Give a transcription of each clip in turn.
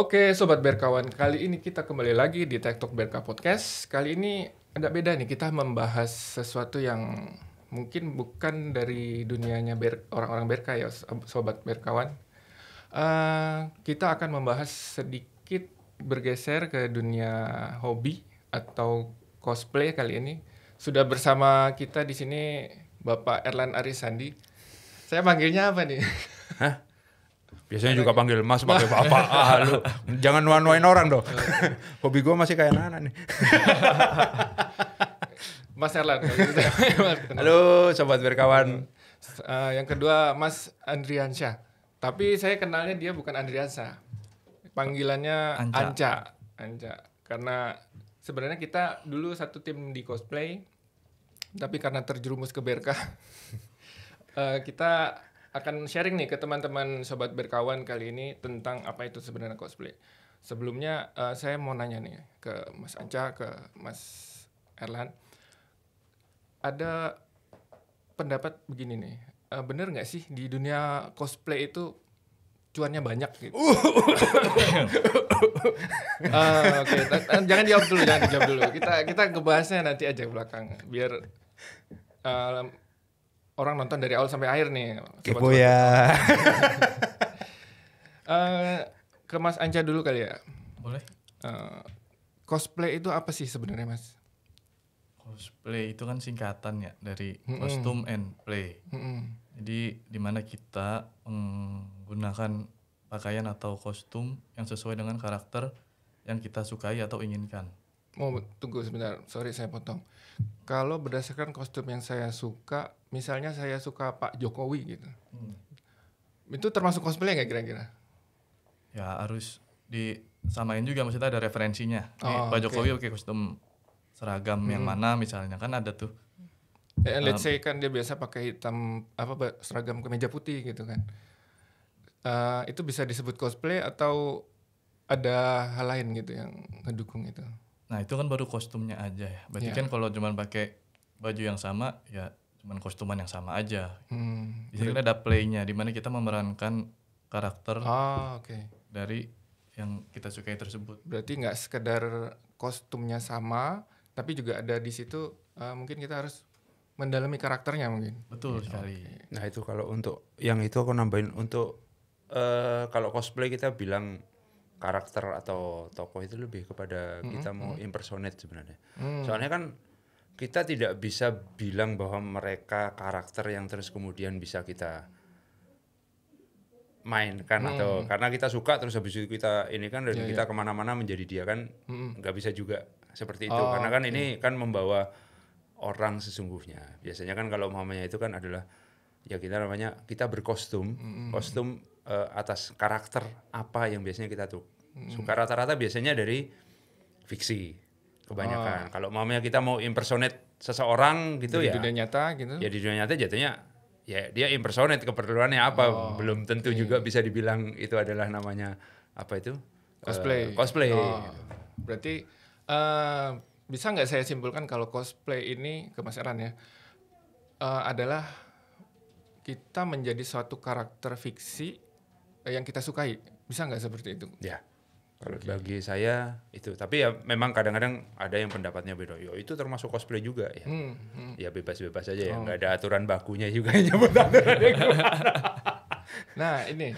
Oke Sobat Berkawan, kali ini kita kembali lagi di TikTok Berka Podcast. Kali ini ada beda nih, kita membahas sesuatu yang mungkin bukan dari dunianya ber, orang-orang Berka ya Sobat Berkawan. Uh, eh, kita akan membahas sedikit bergeser ke dunia hobi atau cosplay kali ini. Sudah bersama kita di sini Bapak Erlan Arisandi. Saya panggilnya apa nih? Hah? Biasanya juga panggil mas, pakai apa ah, lu jangan nuan-nuain orang dong. Hobi gue masih kayak Nana nih. mas Erlan. Halo sobat berkawan. Uh, yang kedua Mas Andriansyah. Tapi saya kenalnya dia bukan Andriansyah. Panggilannya Anca. Anca. Anca. Karena sebenarnya kita dulu satu tim di cosplay. Tapi karena terjerumus ke berkah uh, kita akan sharing nih ke teman-teman sobat berkawan kali ini tentang apa itu sebenarnya cosplay. Sebelumnya uh, saya mau nanya nih ke Mas Anca, ke Mas Erlan. Ada pendapat begini nih. Uh, bener nggak sih di dunia cosplay itu cuannya banyak gitu. uh, eh, Oke, okay. jangan jawab dulu, jangan jawab dulu. Kita kita kebahasnya nanti aja belakang biar uh, orang nonton dari awal sampai akhir nih. Kepo ya. uh, ke Mas Anca dulu kali ya. Boleh. Uh, cosplay itu apa sih sebenarnya Mas? Cosplay itu kan singkatan ya dari mm -mm. costume and play. Mm -mm. Jadi dimana kita menggunakan pakaian atau kostum yang sesuai dengan karakter yang kita sukai atau inginkan mau tunggu sebentar, sorry saya potong. Kalau berdasarkan kostum yang saya suka, misalnya saya suka Pak Jokowi gitu, hmm. itu termasuk cosplay nggak kira-kira? Ya harus disamain juga, maksudnya ada referensinya. Oh, Pak okay. Jokowi oke kostum seragam hmm. yang mana misalnya kan ada tuh. Eh, let's nah, say kan dia biasa pakai hitam apa seragam kemeja putih gitu kan. Uh, itu bisa disebut cosplay atau ada hal lain gitu yang mendukung itu? Nah itu kan baru kostumnya aja ya. Berarti yeah. kan kalau cuma pakai baju yang sama ya cuman kostuman yang sama aja. Hmm, Di sini kan ada playnya, mana kita memerankan karakter ah, okay. dari yang kita sukai tersebut. Berarti nggak sekedar kostumnya sama, tapi juga ada di situ uh, mungkin kita harus mendalami karakternya mungkin. Betul iya, sekali. Okay. Nah itu kalau untuk yang itu aku nambahin untuk uh, kalau cosplay kita bilang karakter atau tokoh itu lebih kepada mm-hmm. kita mau impersonate sebenarnya. Mm. Soalnya kan kita tidak bisa bilang bahwa mereka karakter yang terus kemudian bisa kita mainkan mm. atau karena kita suka terus habis itu kita ini kan dan yeah, kita yeah. kemana-mana menjadi dia kan nggak hmm bisa juga seperti itu oh, karena kan okay. Iya. ini kan membawa orang sesungguhnya biasanya kan kalau mamanya itu kan adalah ya kita namanya kita berkostum mm-hmm. kostum uh, atas karakter apa yang biasanya kita tuh hmm. suka rata-rata biasanya dari fiksi kebanyakan. Oh. Kalau mamanya kita mau impersonate seseorang gitu di ya. jadi dunia nyata gitu. Ya di dunia nyata jatuhnya ya dia impersonate keperluannya apa oh, belum tentu okay. juga bisa dibilang itu adalah namanya apa itu eh, cosplay. Uh, cosplay. Oh. Berarti uh, bisa nggak saya simpulkan kalau cosplay ini kemasaran ya uh, adalah kita menjadi suatu karakter fiksi Eh, yang kita sukai bisa nggak seperti itu ya kalau okay. bagi saya itu tapi ya memang kadang-kadang ada yang pendapatnya beda yo ya, itu termasuk cosplay juga ya hmm, hmm. ya bebas-bebas aja ya. oh. ya nggak ada aturan bakunya juga nyebut nah ini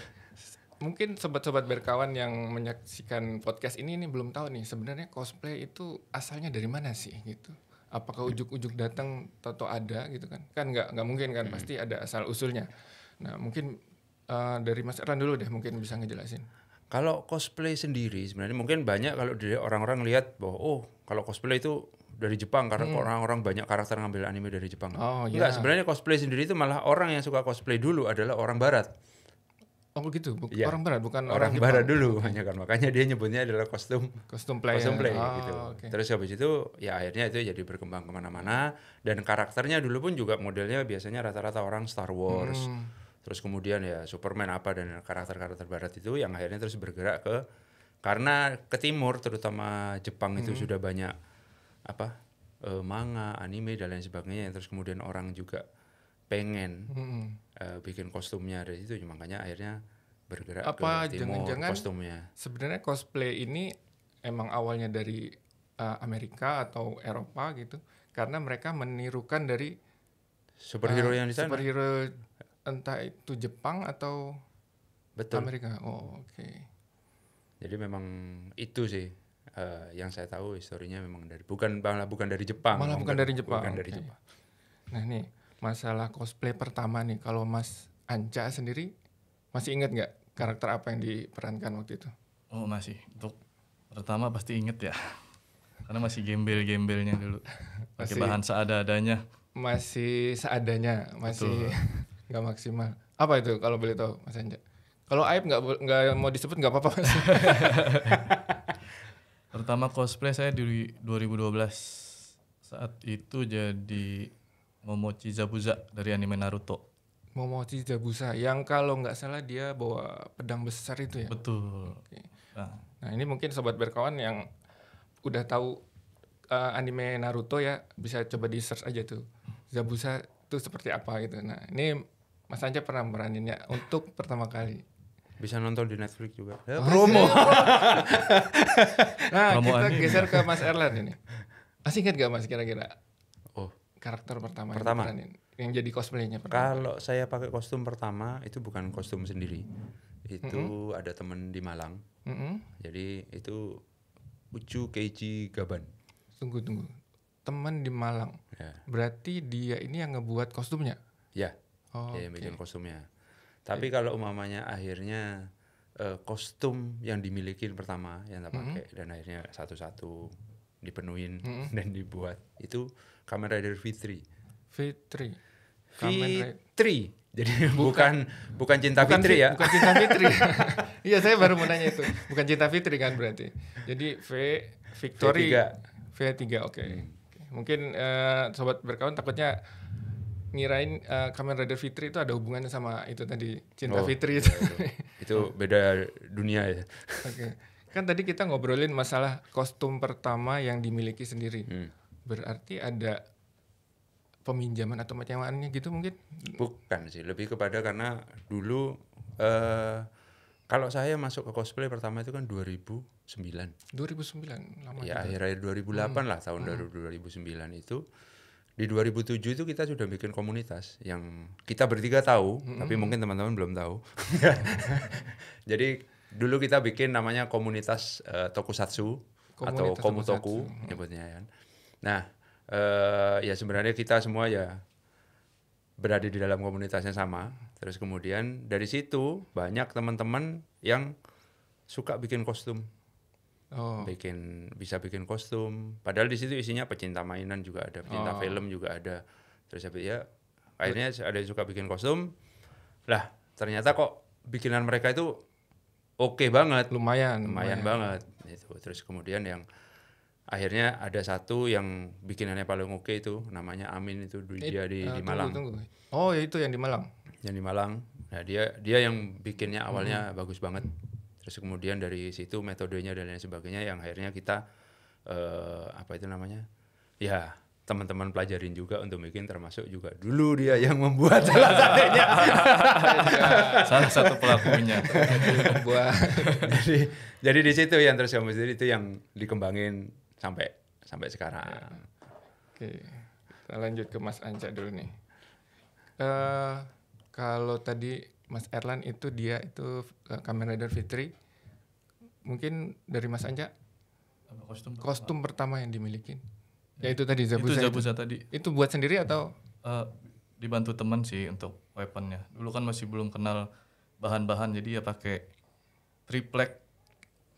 mungkin sobat-sobat berkawan yang menyaksikan podcast ini ini belum tahu nih sebenarnya cosplay itu asalnya dari mana sih gitu apakah ujuk-ujuk datang atau ada gitu kan kan nggak nggak mungkin kan hmm. pasti ada asal usulnya nah mungkin uh, dari Mas Eran dulu deh mungkin bisa ngejelasin. Kalau cosplay sendiri sebenarnya mungkin banyak kalau dari orang-orang lihat bahwa oh kalau cosplay itu dari Jepang karena orang hmm. orang-orang banyak karakter ngambil anime dari Jepang. Oh, iya. Enggak, yeah. sebenarnya cosplay sendiri itu malah orang yang suka cosplay dulu adalah orang barat. Oh gitu, Buk ya. orang barat bukan orang, orang barat dulu makanya kan makanya dia nyebutnya adalah kostum kostum play, kostum play oh, gitu. Okay. Terus habis itu ya akhirnya itu jadi berkembang kemana-mana dan karakternya dulu pun juga modelnya biasanya rata-rata orang Star Wars. Hmm terus kemudian ya Superman apa dan karakter-karakter Barat itu yang akhirnya terus bergerak ke karena ke timur terutama Jepang itu hmm. sudah banyak apa e, manga, anime dan lain sebagainya yang terus kemudian orang juga pengen hmm. e, bikin kostumnya dari situ makanya akhirnya bergerak apa ke timur jangan -jangan kostumnya. Sebenarnya cosplay ini emang awalnya dari uh, Amerika atau Eropa gitu karena mereka menirukan dari superhero uh, yang di sana. Superhero entah itu Jepang atau Betul. Amerika. Oh, oke. Okay. Jadi memang itu sih uh, yang saya tahu historinya memang dari bukan malah bukan dari Jepang. Malah bukan dari Jepang. Bukan okay. dari Jepang. Nah, nih masalah cosplay pertama nih kalau Mas Anca sendiri masih ingat nggak karakter apa yang diperankan waktu itu? Oh, masih. Untuk pertama pasti inget ya. Karena masih gembel-gembelnya dulu. Pakai bahan seadanya. Masih seadanya, masih nggak maksimal apa itu kalau boleh tahu mas Anja kalau aib nggak nggak mau disebut nggak apa-apa pertama cosplay saya di 2012 saat itu jadi Momochi Zabuza dari anime Naruto Momochi Zabuza yang kalau nggak salah dia bawa pedang besar itu ya betul okay. Nah. nah ini mungkin sobat berkawan yang udah tahu uh, anime Naruto ya bisa coba di search aja tuh Zabuza itu seperti apa gitu nah ini Mas Anca pernah meraninnya untuk pertama kali. Bisa nonton di Netflix juga. Ya, promo. Iya, iya. nah, promo kita anime. geser ke Mas Erlan ini. Masih ingat gak Mas kira-kira? Oh. Karakter pertama, pertama. yang Yang jadi cosplaynya pertama. Kalau saya pakai kostum pertama itu bukan kostum sendiri. Itu mm -hmm. ada temen di Malang. Mm -hmm. Jadi itu Ucu Keiji Gaban. Tunggu tunggu. Temen di Malang. Ya. Berarti dia ini yang ngebuat kostumnya? Ya oh, ya, okay. bikin kostumnya tapi okay. Iya. kalau umamanya akhirnya uh, kostum yang dimiliki pertama yang tak mm-hmm. pakai mm -hmm. dan akhirnya satu-satu dipenuhin mm -hmm. dan dibuat itu Kamen Rider V3 V3 V3. Jadi bukan bukan, bukan cinta bukan, Fitri ya. Bukan cinta Fitri. Iya, saya baru mau nanya itu. Bukan cinta Fitri kan berarti. Jadi V Victory V3. V3 oke. Okay. Hmm. Mungkin uh, sobat berkawan takutnya ngirain uh, Kamen Rider Fitri itu ada hubungannya sama itu tadi cinta oh, Fitri itu. Iya, iya. itu beda dunia ya. Oke. Okay. Kan tadi kita ngobrolin masalah kostum pertama yang dimiliki sendiri. Hmm. Berarti ada peminjaman atau penyewaannya gitu mungkin? Bukan sih, lebih kepada karena dulu uh, kalau saya masuk ke cosplay pertama itu kan 2009. 2009 lama. Ya akhir-akhir 2008 hmm. lah tahun hmm. 2009 itu di 2007 itu kita sudah bikin komunitas yang kita bertiga tahu, mm-hmm. tapi mungkin teman-teman belum tahu. Jadi dulu kita bikin namanya komunitas uh, tokusatsu komunitas atau komutoku nyebutnya ya. Nah, uh, ya sebenarnya kita semua ya berada di dalam komunitasnya sama. Terus kemudian dari situ banyak teman-teman yang suka bikin kostum Oh. Bikin bisa bikin kostum. Padahal di situ isinya pecinta mainan juga ada, pecinta oh. film juga ada. Terus saya ya akhirnya ada yang suka bikin kostum. Lah, ternyata kok bikinan mereka itu oke okay banget. Lumayan, lumayan, lumayan banget itu. Terus kemudian yang akhirnya ada satu yang bikinannya paling oke okay itu namanya Amin itu eh, dia di, uh, di Malang. Tunggu, Oh, ya itu yang di Malang. Yang di Malang. Nah, dia dia yang bikinnya awalnya hmm. bagus banget terus kemudian dari situ metodenya dan lain sebagainya yang akhirnya kita uh, apa itu namanya ya teman-teman pelajarin juga untuk bikin termasuk juga dulu dia yang membuat salah satunya iya. salah satu pelakunya jadi jadi di situ yang terus kamu sendiri itu yang dikembangin sampai sampai sekarang oke kita lanjut ke Mas Anca dulu nih uh, kalau tadi Mas Erlan itu dia itu uh, Kamen Rider Fitri. Mungkin dari Mas Anja kostum pertama. pertama yang dimiliki. Ya, ya itu tadi Zabuza. Itu Zabuza itu. tadi. Itu buat sendiri atau uh, dibantu teman sih untuk weaponnya. Dulu kan masih belum kenal bahan-bahan jadi ya pakai triplek.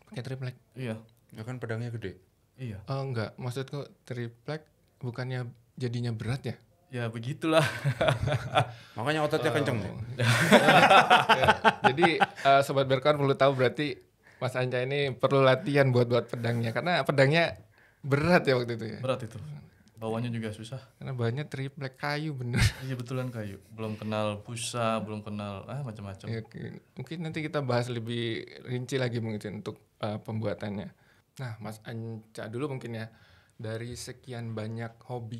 Pakai triplek. Iya. Ya kan pedangnya gede. Iya. Oh enggak, maksudku triplek bukannya jadinya berat ya? ya begitulah makanya ototnya kenceng oh. jadi uh, sobat berkawan perlu tahu berarti Mas Anca ini perlu latihan buat buat pedangnya karena pedangnya berat ya waktu itu ya berat itu bawahnya juga susah karena bawahnya triplek kayu bener iya betulan kayu belum kenal busa belum kenal ah macam-macam ya, mungkin nanti kita bahas lebih rinci lagi mungkin untuk uh, pembuatannya nah Mas Anca dulu mungkin ya dari sekian banyak hobi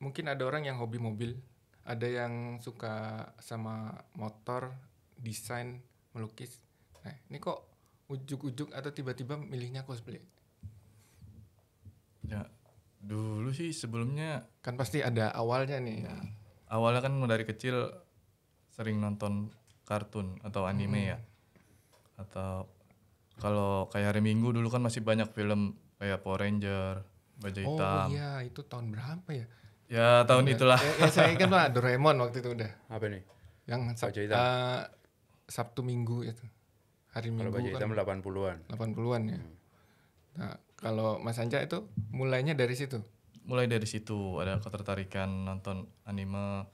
mungkin ada orang yang hobi mobil, ada yang suka sama motor, desain, melukis. Nah, ini kok ujuk-ujuk atau tiba-tiba milihnya cosplay? Ya, dulu sih sebelumnya kan pasti ada awalnya nih. Ya. Awalnya kan dari kecil sering nonton kartun atau anime hmm. ya. Atau kalau kayak hari Minggu dulu kan masih banyak film kayak Power Ranger, Baja oh, Hitam. Oh iya, itu tahun berapa ya? Ya tahun ya, itulah. Ya, ya saya ingat lah Doraemon waktu itu udah. Apa nih? Yang Sab uh, eh, Sabtu Minggu itu. Hari Minggu kalau Hitam kan. 80-an. 80-an ya. Hmm. Nah, kalau Mas Anca itu mulainya dari situ. Mulai dari situ ada ketertarikan nonton anime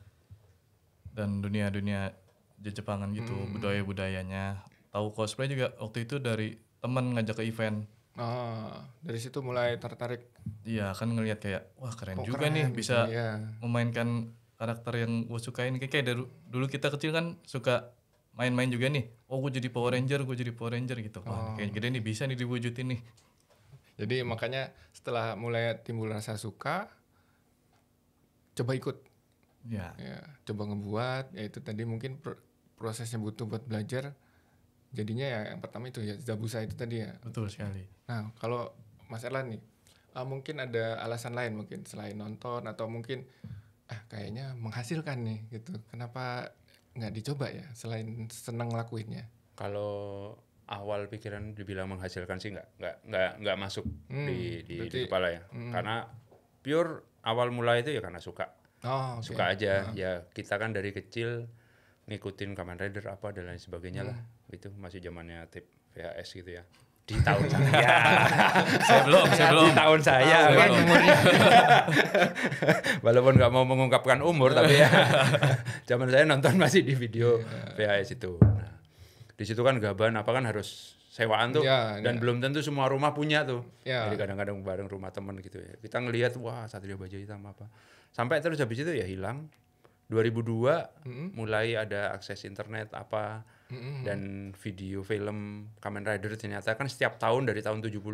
dan dunia-dunia Jepangan gitu, hmm. budaya-budayanya. Tahu cosplay juga waktu itu dari temen ngajak ke event Ah, dari situ mulai tertarik. Iya, kan ngelihat kayak wah keren oh, juga nih bisa iya. memainkan karakter yang gue sukain. Kayak, kayak dari dulu kita kecil kan suka main-main juga nih. Oh, gue jadi Power Ranger, gue jadi Power Ranger gitu. Wah, oh. kayak gede nih bisa nih diwujudin nih. Jadi makanya setelah mulai timbul rasa suka, coba ikut. Ya. ya coba ngebuat, ya itu tadi mungkin prosesnya butuh buat belajar jadinya ya yang pertama itu ya zabusa itu tadi ya betul sekali nah kalau Mas Erlan nih uh, mungkin ada alasan lain mungkin selain nonton atau mungkin ah kayaknya menghasilkan nih gitu kenapa nggak dicoba ya selain seneng lakuinnya kalau awal pikiran dibilang menghasilkan sih nggak nggak nggak nggak masuk hmm, di di, berarti, di kepala ya hmm. karena pure awal mula itu ya karena suka oh, okay. suka aja nah. ya kita kan dari kecil ngikutin Kamen Rider apa dan lain sebagainya hmm. lah itu masih zamannya tip VHS gitu ya di tahun saya sebelum belum. di tahun saya Tahun kan umurnya walaupun nggak mau mengungkapkan umur tapi ya zaman saya nonton masih di video iya. VHS itu nah, di situ kan gaban apa kan harus sewaan tuh yeah, dan yeah. belum tentu semua rumah punya tuh Yeah. jadi kadang-kadang bareng rumah temen gitu ya kita ngelihat wah satria baja hitam apa sampai terus habis itu ya hilang 2002 mm -hmm. mulai ada akses internet apa mm -hmm. dan video film Kamen Rider ternyata kan setiap tahun dari tahun 71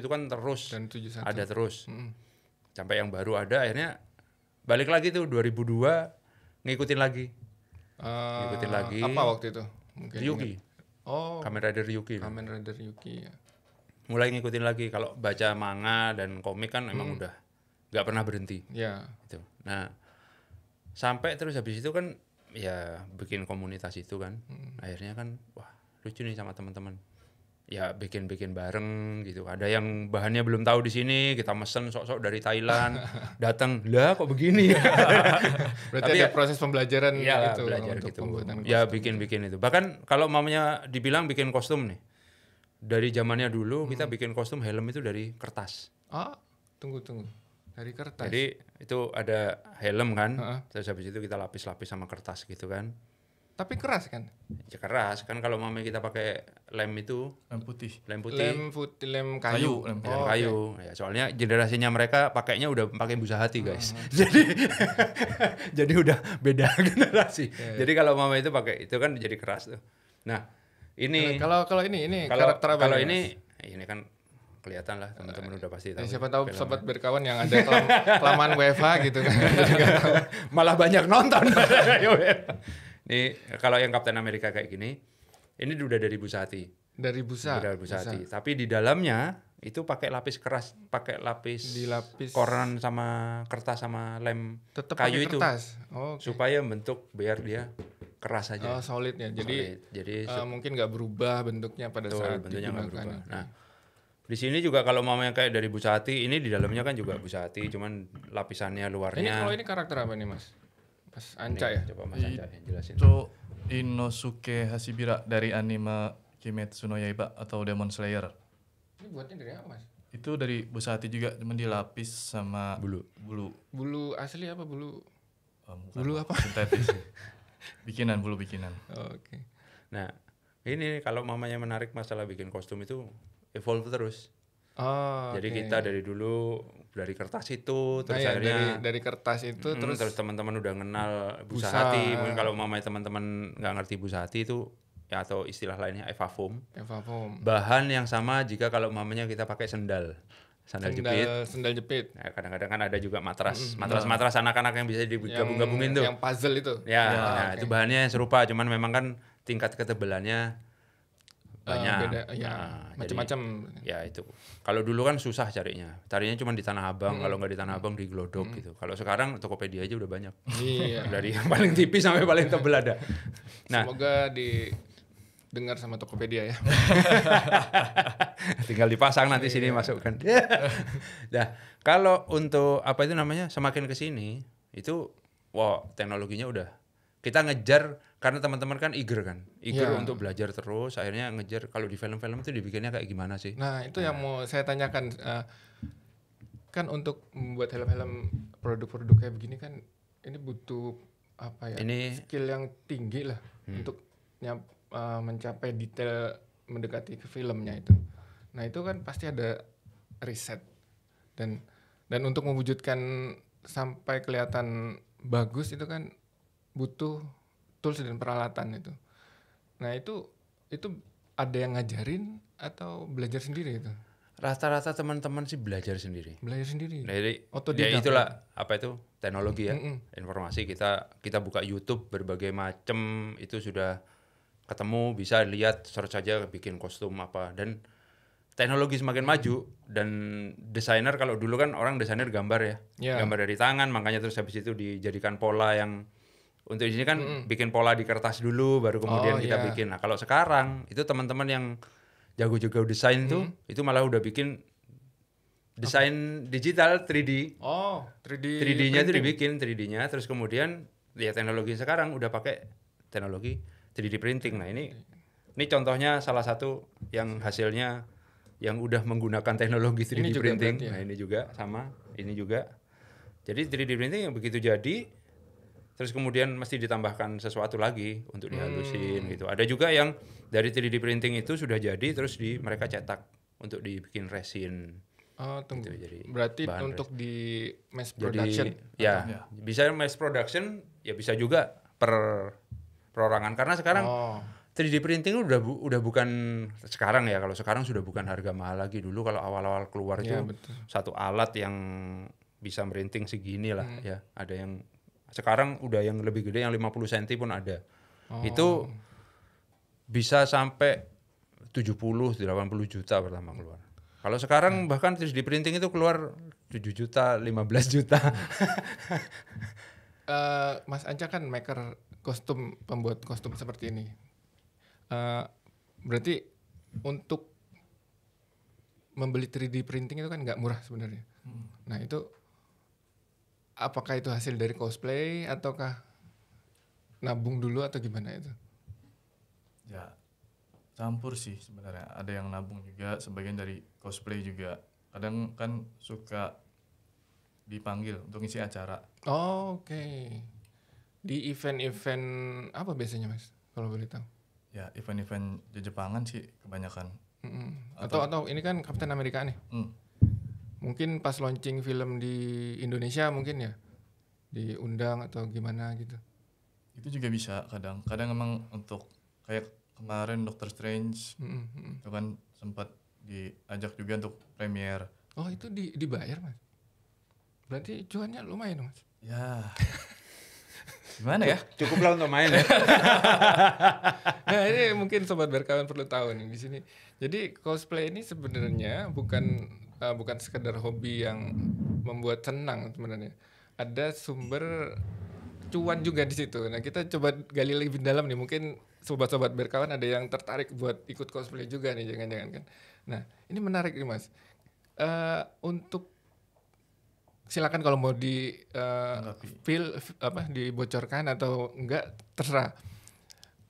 itu kan terus dan 71. ada terus. Mm -hmm. Sampai yang baru ada akhirnya balik lagi tuh 2002 ngikutin lagi. Uh, ngikutin lagi. Apa waktu itu? Mungkin Ryuki. Oh. Kamen Rider yuki Kamen Rider Ryuki ya. Mulai ngikutin lagi kalau baca manga dan komik kan mm. emang udah nggak pernah berhenti. Iya. Yeah. Gitu. Nah, sampai terus habis itu kan ya bikin komunitas itu kan hmm. akhirnya kan wah lucu nih sama teman-teman ya bikin-bikin bareng gitu ada yang bahannya belum tahu di sini kita mesen sok-sok dari Thailand datang lah kok begini berarti Tapi ada ya, proses pembelajaran iya, gitu gitu. ya, itu belajar gitu ya bikin-bikin itu bahkan kalau mamanya dibilang bikin kostum nih dari zamannya dulu hmm. kita bikin kostum helm itu dari kertas ah tunggu tunggu dari kertas jadi itu ada helm kan uh huh terus habis itu kita lapis-lapis sama kertas gitu kan tapi keras kan ya keras kan kalau mami kita pakai lem itu lem putih lem putih lem putih lem kayu oh, lem, kayu, oh, kayu. Okay. ya soalnya generasinya mereka pakainya udah pakai busa hati oh, guys uh-huh. jadi jadi udah beda generasi Okay. jadi kalau mama itu pakai itu kan jadi keras tuh nah ini kalau kalau ini ini kalau karakter kalau ini ini kan kelihatan lah teman-teman udah pasti ya, tahu. Ya, siapa tahu sobat berkawan yang ada kelam, kelamaan WFA gitu kan. Iya. Malah banyak nonton. ini kalau yang Kapten Amerika kayak gini, ini udah dari Busati. Dari Busa. Dari Busati. Busa. Tapi di dalamnya itu pakai lapis keras, pakai lapis, di lapis koran sama kertas sama lem Tetep kayu itu. Kertas. Oh, okay. Supaya bentuk biar dia keras aja. Oh, solid ya. Jadi solid. jadi uh, mungkin nggak berubah bentuknya pada betul, saat bentuknya nggak berubah. Ya. Nah, di sini juga kalau mamanya kayak dari busati ini di dalamnya kan juga busati cuman lapisannya luarnya ini kalau ini karakter apa nih mas mas anca ya coba mas anca yang jelasin itu inosuke hasibira dari anime kimetsu no yaiba atau demon slayer ini buatnya dari apa mas itu dari busati juga cuman dilapis sama bulu bulu bulu asli apa bulu oh, bulu apa sintetis bikinan bulu bikinan oke okay. nah ini kalau mamanya menarik masalah bikin kostum itu evolve terus. Oh, Jadi okay. kita dari dulu dari kertas itu nah, terus nah, ya, akhirnya dari, dari kertas itu mm, terus terus teman-teman udah kenal busa, busa hati mungkin kalau mama teman-teman nggak ngerti busa hati itu ya atau istilah lainnya eva foam. Eva foam. Bahan yang sama jika kalau mamanya kita pakai sendal. sendal jepit. Sendal jepit. Ya, kadang-kadang kan ada juga matras, mm, matras-matras anak-anak yang bisa digabung-gabungin tuh. Yang puzzle itu. Ya, ya nah, okay. itu bahannya serupa cuman memang kan tingkat ketebalannya banyak. beda, ya, nah, macam-macam. ya itu. Kalau dulu kan susah carinya. Carinya cuma di Tanah Abang, hmm. kalau nggak di Tanah Abang di Glodok hmm. gitu. Kalau sekarang Tokopedia aja udah banyak. Iya. Dari yang paling tipis sampai paling tebel ada. Nah, semoga di dengar sama Tokopedia ya. Tinggal dipasang nanti sini iya. masukkan. nah, kalau untuk apa itu namanya semakin ke sini itu wow, teknologinya udah kita ngejar karena teman-teman kan eager kan eager yeah. untuk belajar terus akhirnya ngejar kalau di film-film itu dibikinnya kayak gimana sih nah itu nah. yang mau saya tanyakan uh, kan untuk membuat film-film produk-produk kayak begini kan ini butuh apa ya ini, skill yang tinggi lah hmm. untuk nyap, uh, mencapai detail mendekati ke filmnya itu nah itu kan pasti ada riset dan dan untuk mewujudkan sampai kelihatan bagus itu kan butuh tools dan peralatan itu. Nah itu itu ada yang ngajarin atau belajar sendiri itu? Rata-rata teman-teman sih belajar sendiri. Belajar sendiri. Nah, Jadi ya, ya itulah apa itu teknologi ya, mm -hmm. informasi kita kita buka YouTube berbagai macam itu sudah ketemu bisa lihat search aja bikin kostum apa dan teknologi semakin maju dan desainer kalau dulu kan orang desainer gambar ya yeah. gambar dari tangan makanya terus habis itu dijadikan pola yang untuk ini kan mm. bikin pola di kertas dulu baru kemudian oh, kita yeah. bikin. Nah, kalau sekarang itu teman-teman yang jago juga desain mm. tuh itu malah udah bikin desain okay. digital 3D. Oh, 3D. 3D-nya itu dibikin 3D-nya terus kemudian ya teknologi sekarang udah pakai teknologi 3D printing. Nah, ini ini contohnya salah satu yang hasilnya yang udah menggunakan teknologi 3D ini printing. ya? Nah, ini juga sama, ini juga. Jadi 3D printing yang begitu jadi terus kemudian mesti ditambahkan sesuatu lagi untuk dihalusin hmm. gitu. Ada juga yang dari 3D printing itu sudah jadi terus di mereka cetak untuk dibikin resin. Oh, gitu, tunggu. Gitu, jadi berarti untuk resin. di mass production. Jadi, ya, ya, bisa mass production, ya bisa juga per perorangan karena sekarang oh. 3D printing udah bu udah bukan sekarang ya kalau sekarang sudah bukan harga mahal lagi dulu kalau awal-awal keluar ya, itu betul. satu alat yang bisa merinting segini lah hmm. ya ada yang sekarang udah yang lebih gede yang 50 cm pun ada. Oh. Itu bisa sampai 70 80 juta pertama keluar. Kalau sekarang hmm. bahkan 3D printing itu keluar 7 juta, 15 juta. uh, Mas Anca kan maker kostum, pembuat kostum seperti ini. Uh, berarti untuk membeli 3D printing itu kan nggak murah sebenarnya. Hmm. Nah itu apakah itu hasil dari cosplay ataukah nabung dulu atau gimana itu? Ya campur sih sebenarnya. Ada yang nabung juga, sebagian dari cosplay juga. Kadang kan suka dipanggil untuk ngisi acara. Oh, Oke. Okay. Di event-event apa biasanya mas? Kalau boleh tahu? Ya event-event Jepangan sih kebanyakan. Mm -hmm. atau, atau atau ini kan Kapten Amerika nih. Mm mungkin pas launching film di Indonesia mungkin ya diundang atau gimana gitu itu juga bisa kadang kadang emang untuk kayak kemarin Doctor Strange mm -hmm. itu kan sempat diajak juga untuk premier oh itu di dibayar mas berarti cuannya lumayan mas ya gimana ya cukuplah untuk main ya nah ini mungkin sobat berkawan perlu tahu nih di sini jadi cosplay ini sebenarnya bukan uh, bukan sekedar hobi yang membuat senang sebenarnya. Ada sumber cuan juga di situ. Nah, kita coba gali lebih dalam nih. Mungkin sobat-sobat berkawan ada yang tertarik buat ikut cosplay juga nih, jangan-jangan kan. Nah, ini menarik nih, Mas. Uh, untuk silakan kalau mau di uh, feel apa dibocorkan atau enggak terserah.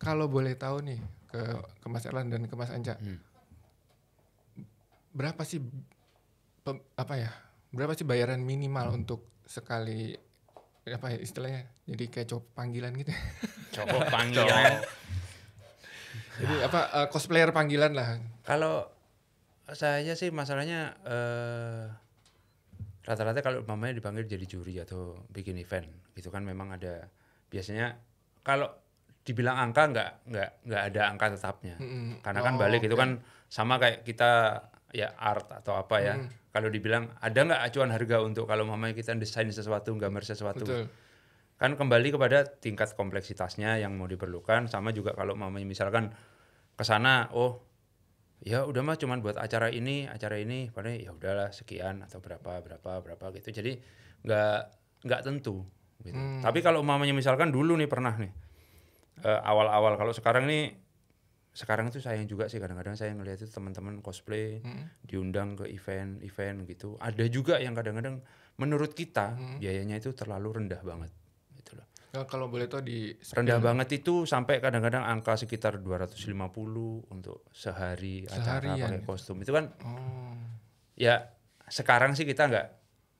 Kalau boleh tahu nih ke ke Mas Erlan dan ke Mas Anca. Hmm. Berapa sih apa ya berapa sih bayaran minimal untuk sekali apa ya istilahnya jadi kayak cowok panggilan gitu cowok panggilan jadi apa uh, cosplayer panggilan lah kalau saya sih masalahnya rata eh, rata-rata kalau mamanya dipanggil jadi juri atau bikin event gitu kan memang ada biasanya kalau dibilang angka nggak nggak nggak ada angka tetapnya -hmm. karena kan oh, kan balik okay. itu kan sama kayak kita ya art atau apa ya. Hmm. Kalau dibilang ada nggak acuan harga untuk kalau mamanya kita desain sesuatu, gambar sesuatu. Betul. Kan kembali kepada tingkat kompleksitasnya yang mau diperlukan sama juga kalau mamanya misalkan ke sana oh ya udah mah cuman buat acara ini, acara ini padahal ya udahlah sekian atau berapa berapa berapa gitu. Jadi nggak nggak tentu gitu. Hmm. Tapi kalau mamanya misalkan dulu nih pernah nih eh, awal-awal uh, awal -awal. kalau sekarang nih sekarang itu sayang juga sih kadang-kadang saya ngelihat itu teman-teman cosplay hmm. diundang ke event-event gitu ada juga yang kadang-kadang menurut kita hmm. biayanya itu terlalu rendah banget gitu loh nah, kalau boleh tahu di rendah banget itu sampai kadang-kadang angka sekitar 250 untuk sehari Seharian. acara pakai kostum itu kan oh. ya sekarang sih kita nggak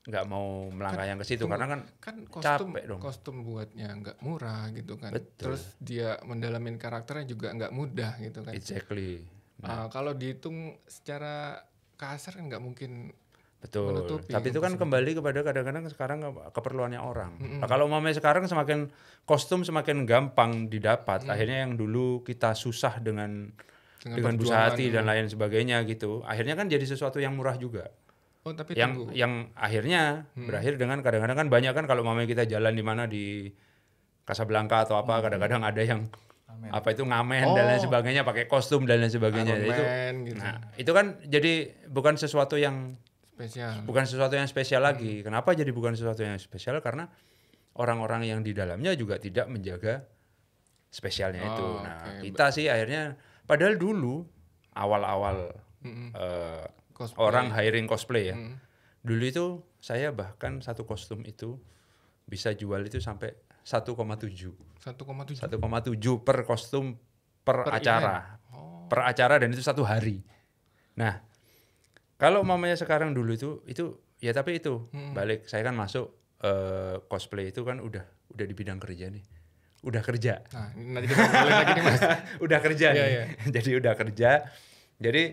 nggak mau melangkah kan yang ke situ karena kan kan kostum capek dong. kostum buatnya nggak murah gitu kan Betul. terus dia mendalamin karakternya juga nggak mudah gitu kan exactly nah. uh, kalau dihitung secara kasar kan nggak mungkin Betul. Menutupi Tapi itu kan kembali kepada kadang-kadang sekarang keperluannya orang. Mm -hmm. nah, kalau mamanya sekarang semakin kostum semakin gampang didapat. Mm. Akhirnya yang dulu kita susah dengan dengan, dengan busa hati dan lain sebagainya gitu. Akhirnya kan jadi sesuatu yang murah juga. Oh, tapi yang tunggu. yang akhirnya hmm. berakhir dengan kadang-kadang kan banyak kan kalau mamanya kita jalan di mana di Casablanca atau apa hmm. kadang-kadang ada yang Amen. apa itu ngamen oh. dan lain oh. sebagainya pakai kostum dan lain sebagainya Iron itu gitu. nah itu kan jadi bukan sesuatu yang spesial bukan sesuatu yang spesial hmm. lagi kenapa jadi bukan sesuatu yang spesial karena orang-orang yang di dalamnya juga tidak menjaga spesialnya oh, itu nah okay. kita sih akhirnya padahal dulu awal-awal hmm. eh, cosplay. orang hiring cosplay ya. Hmm. Dulu itu saya bahkan satu kostum itu bisa jual itu sampai 1,7. 1,7. 1,7 per kostum per, per acara. Oh. Per acara dan itu satu hari. Nah, kalau mamanya sekarang dulu itu itu ya tapi itu hmm. balik saya kan masuk uh, cosplay itu kan udah udah di bidang kerja nih udah kerja. Nah, nanti kita lagi nih Mas. udah kerja yeah, nih. Yeah. jadi udah kerja. Jadi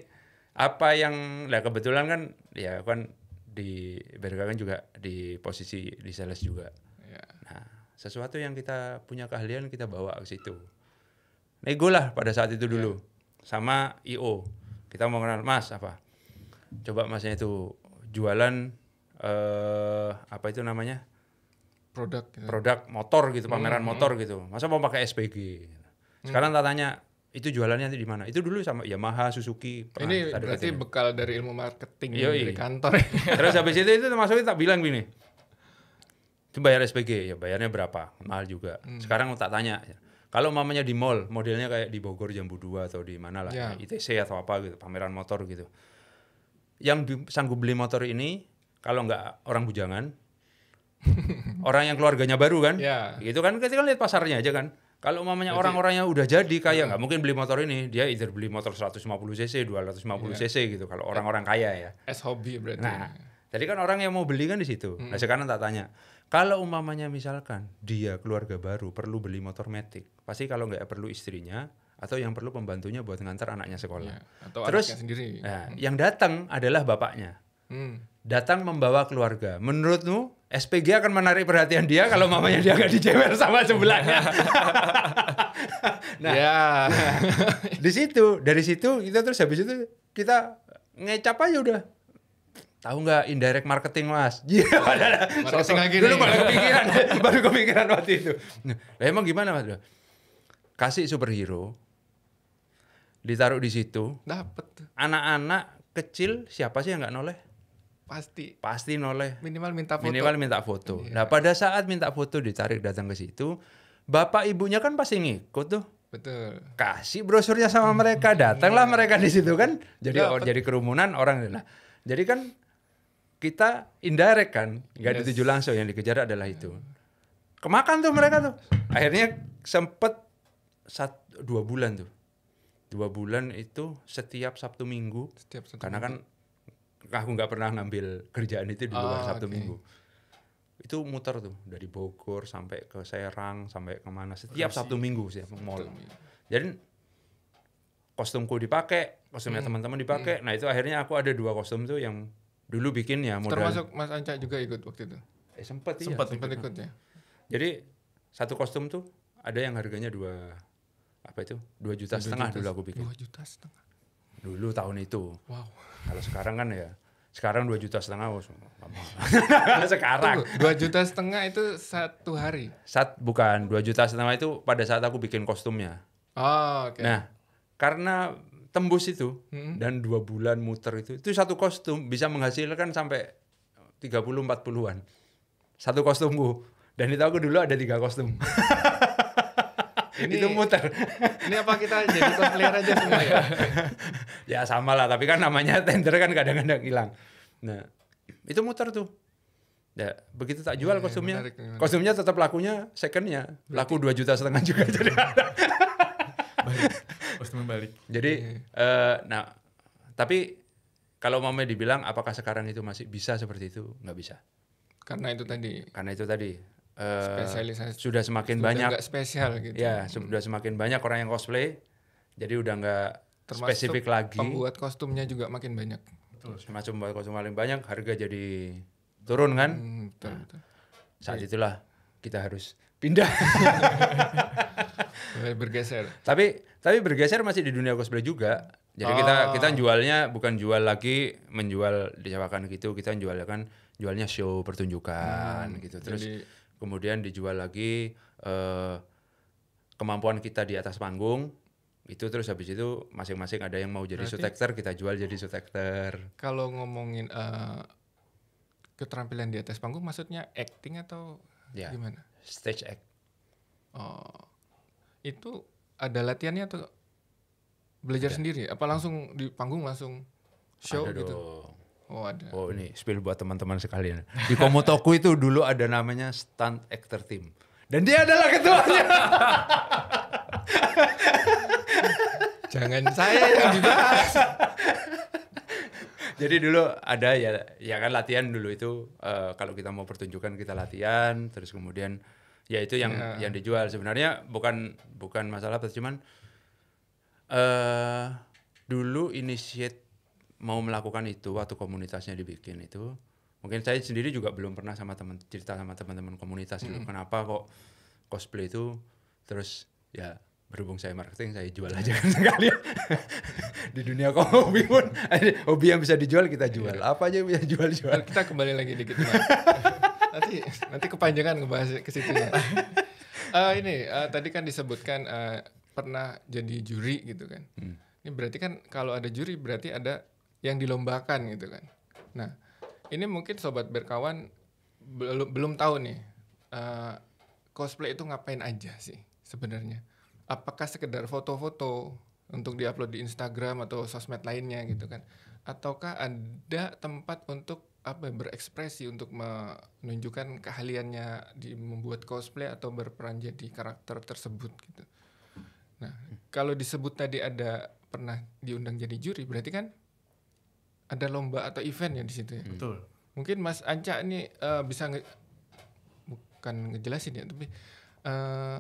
apa yang lah kebetulan kan ya kan di Berga kan juga di posisi di sales juga. Yeah. Nah, sesuatu yang kita punya keahlian kita bawa ke situ. Nego lah pada saat itu dulu yeah. sama IO. Kita mau kenal Mas apa? Coba Masnya itu jualan eh apa itu namanya? Produk ya. Produk motor gitu, pameran hmm. motor gitu. Masa mau pakai SPG? Sekarang hmm. tak tanya itu jualannya nanti di mana itu dulu sama Yamaha Suzuki pernah, ini berarti katanya. bekal dari ilmu marketing Yoi. dari kantor ya. terus habis itu itu termasuk tak bilang gini itu bayar SPG ya bayarnya berapa mahal juga hmm. sekarang tak tanya kalau mamanya di mall modelnya kayak di Bogor Jambu 2 atau di mana lah yeah. ITC atau apa gitu pameran motor gitu yang sanggup beli motor ini kalau nggak orang bujangan orang yang keluarganya baru kan yeah. gitu kan kita kan lihat pasarnya aja kan kalau mamanya orang-orang yang udah jadi kaya hmm. nggak mungkin beli motor ini, dia either beli motor 150 cc, 250 yeah. Iya. cc gitu kalau eh, orang-orang kaya ya. As hobby berarti. Nah, jadi kan orang yang mau beli kan di situ. Nah, hmm. sekarang tak tanya, kalau umpamanya misalkan dia keluarga baru perlu beli motor metik, pasti kalau nggak perlu istrinya atau yang perlu pembantunya buat ngantar anaknya sekolah. Yeah. Atau Terus, anaknya sendiri. Nah, hmm. yang datang adalah bapaknya. Hmm datang membawa keluarga. Menurutmu SPG akan menarik perhatian dia kalau mamanya dia gak dijewer sama sebelahnya. nah, ya. di situ, dari situ kita terus habis itu kita ngecap aja udah. Tahu nggak indirect marketing mas? Iya, marketing lagi. Dulu baru kepikiran, baru kepikiran waktu itu. Nah, emang gimana mas? Kasih superhero, ditaruh di situ. Dapat. Anak-anak kecil siapa sih yang nggak noleh? Pasti. Pasti noleh. Minimal minta foto. Minimal minta foto. Iya. Nah, pada saat minta foto ditarik datang ke situ, bapak ibunya kan pasti ngikut tuh. Betul. Kasih brosurnya sama mereka, datanglah iya. mereka di situ kan. Jadi or, jadi kerumunan orang nah. Jadi kan kita indirect kan, nggak yes. dituju langsung yang dikejar adalah itu. Kemakan tuh mereka tuh. Akhirnya sempet satu, dua bulan tuh dua bulan itu setiap Sabtu Minggu setiap Sabtu karena kan minggu. kan aku nggak pernah ngambil kerjaan itu di luar oh, Sabtu okay. Minggu itu muter tuh dari Bogor sampai ke Serang sampai kemana setiap Resi. Sabtu Minggu sih mall jadi kostumku dipakai kostumnya hmm. teman-teman dipakai hmm. nah itu akhirnya aku ada dua kostum tuh yang dulu bikin ya modal termasuk Mas Anca juga ikut waktu itu eh, sempat iya sempat sempat ikut ya? ya jadi satu kostum tuh ada yang harganya dua apa itu dua juta setengah dulu aku bikin dua juta setengah dulu tahun itu. Wow. Kalau sekarang kan ya sekarang dua juta setengah oh, sekarang dua juta setengah itu satu hari saat bukan dua juta setengah itu pada saat aku bikin kostumnya oh, okay. nah karena tembus itu hmm. dan dua bulan muter itu itu satu kostum bisa menghasilkan sampai tiga puluh empat puluhan satu kostumku dan itu aku dulu ada tiga kostum ini, itu muter. Ini apa kita jadi cosplayer aja semua ya? ya sama lah, tapi kan namanya tender kan kadang-kadang hilang. Nah, itu muter tuh. Ya, begitu tak jual ya, kostumnya, menarik, menarik. kostumnya tetap lakunya secondnya, laku dua juta setengah juga jadi balik. Kostumnya balik. Jadi, ya. uh, nah, tapi kalau mau dibilang apakah sekarang itu masih bisa seperti itu, nggak bisa. Karena itu tadi. Karena itu tadi spesialisasi sudah semakin sudah banyak spesial gitu. Ya, hmm. sudah semakin banyak orang yang cosplay. Jadi udah nggak spesifik lagi. Pembuat kostumnya juga makin banyak. terus Termasuk pembuat kostum paling banyak, harga jadi turun kan? Hmm, betul, nah, betul. Saat iya. itulah kita harus pindah. bergeser. Tapi tapi bergeser masih di dunia cosplay juga. Jadi oh. kita ah. kita jualnya bukan jual lagi menjual disewakan gitu, kita jualnya kan jualnya show pertunjukan hmm, gitu. Terus jadi kemudian dijual lagi eh, kemampuan kita di atas panggung itu terus habis itu masing-masing ada yang mau jadi Berarti, sutekter kita jual jadi sutekter kalau ngomongin uh, keterampilan di atas panggung maksudnya acting atau ya, gimana stage act oh itu ada latihannya atau belajar ada. sendiri apa langsung di panggung langsung show ada gitu dong. Oh Oh ini spill buat teman-teman sekalian. Di Komotoku itu dulu ada namanya stunt actor team. Dan dia adalah ketuanya. Jangan saya yang dibahas. Jadi dulu ada ya ya kan latihan dulu itu uh, kalau kita mau pertunjukan kita latihan terus kemudian ya itu yang yeah. yang dijual sebenarnya bukan bukan masalah terus cuman uh, dulu inisiat mau melakukan itu waktu komunitasnya dibikin itu mungkin saya sendiri juga belum pernah sama teman cerita sama teman-teman komunitas mm -hmm. kenapa kok cosplay itu terus ya berhubung saya marketing saya jual aja kan sekalian di dunia hobi pun eh, hobi yang bisa dijual kita jual iya. apa aja yang bisa jual jual nah, kita kembali lagi dikit nanti nanti kepanjangan ngebahas ke situ ya. uh, ini uh, tadi kan disebutkan uh, pernah jadi juri gitu kan hmm. ini berarti kan kalau ada juri berarti ada yang dilombakan gitu kan. Nah, ini mungkin sobat berkawan belum belum tahu nih uh, cosplay itu ngapain aja sih sebenarnya. Apakah sekedar foto-foto untuk diupload di Instagram atau sosmed lainnya gitu kan? Ataukah ada tempat untuk apa berekspresi untuk menunjukkan keahliannya di membuat cosplay atau berperan jadi karakter tersebut gitu. Nah, kalau disebut tadi ada pernah diundang jadi juri, berarti kan ada lomba atau event ya di situ ya. Betul. Mungkin Mas Anca ini uh, bisa nge bukan ngejelasin ya, tapi uh,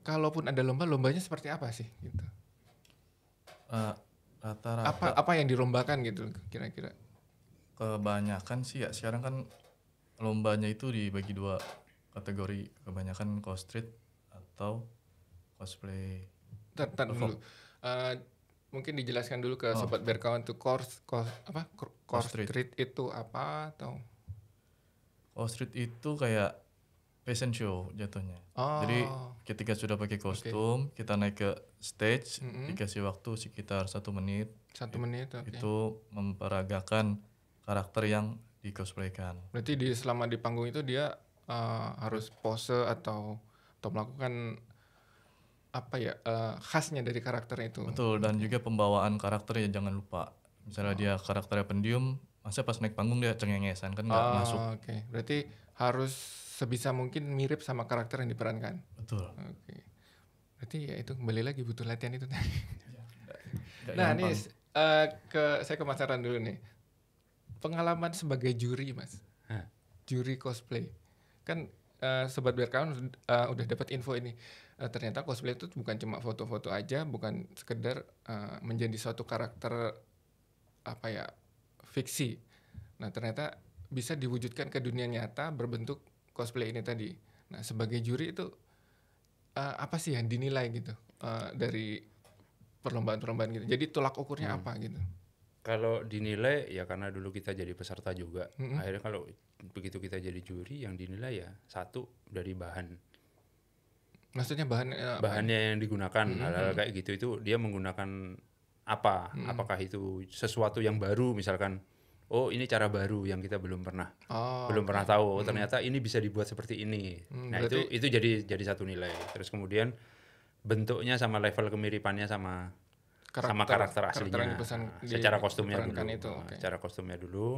kalaupun ada lomba, lombanya seperti apa sih gitu? Uh, rata-rata apa apa yang dirombakan gitu kira-kira? Kebanyakan sih ya sekarang kan lombanya itu dibagi dua kategori, kebanyakan cosplay atau cosplay. Tertentu mungkin dijelaskan dulu ke oh. sobat berkawan tuh course, course apa oh, course, street. street itu apa atau oh street itu kayak fashion show jatuhnya oh. jadi ketika sudah pakai kostum okay. kita naik ke stage mm -hmm. dikasih waktu sekitar satu menit satu menit okay. itu memperagakan karakter yang di cosplaykan berarti di selama di panggung itu dia uh, harus pose atau atau melakukan apa ya uh, khasnya dari karakter itu. Betul dan juga pembawaan karakter ya jangan lupa. Misalnya oh. dia ah. karakternya pendium masa pas naik panggung dia cengengesan kan nggak oh, masuk. Oke, okay. berarti harus sebisa mungkin mirip sama karakter yang diperankan. Betul. Oke. Okay. Berarti ya itu kembali lagi butuh latihan itu tadi. nah, ini uh, eh, ke saya ke masaran dulu nih. Pengalaman sebagai juri, Mas. huh? Juri cosplay. Kan uh, sobat biar kalian uh, udah dapat info ini uh, ternyata cosplay itu bukan cuma foto-foto aja, bukan sekedar uh, menjadi suatu karakter apa ya fiksi. Nah ternyata bisa diwujudkan ke dunia nyata berbentuk cosplay ini tadi. Nah sebagai juri itu uh, apa sih yang dinilai gitu uh, dari perlombaan-perlombaan gitu. Jadi tolak ukurnya hmm. apa gitu? Kalau dinilai ya karena dulu kita jadi peserta juga. Hmm. Akhirnya kalau begitu kita jadi juri yang dinilai ya satu dari bahan Maksudnya bahan eh, bahannya yang digunakan hmm. hal-hal kayak gitu itu dia menggunakan apa? Hmm. Apakah itu sesuatu yang baru misalkan? Oh ini cara baru yang kita belum pernah oh, belum okay. pernah tahu. Oh, hmm. Ternyata ini bisa dibuat seperti ini. Hmm, nah itu itu jadi jadi satu nilai. Terus kemudian bentuknya sama level kemiripannya sama karakter, sama karakter aslinya. Karakter dipesan, nah, secara kostumnya dulu. Itu, nah, okay. Secara kostumnya dulu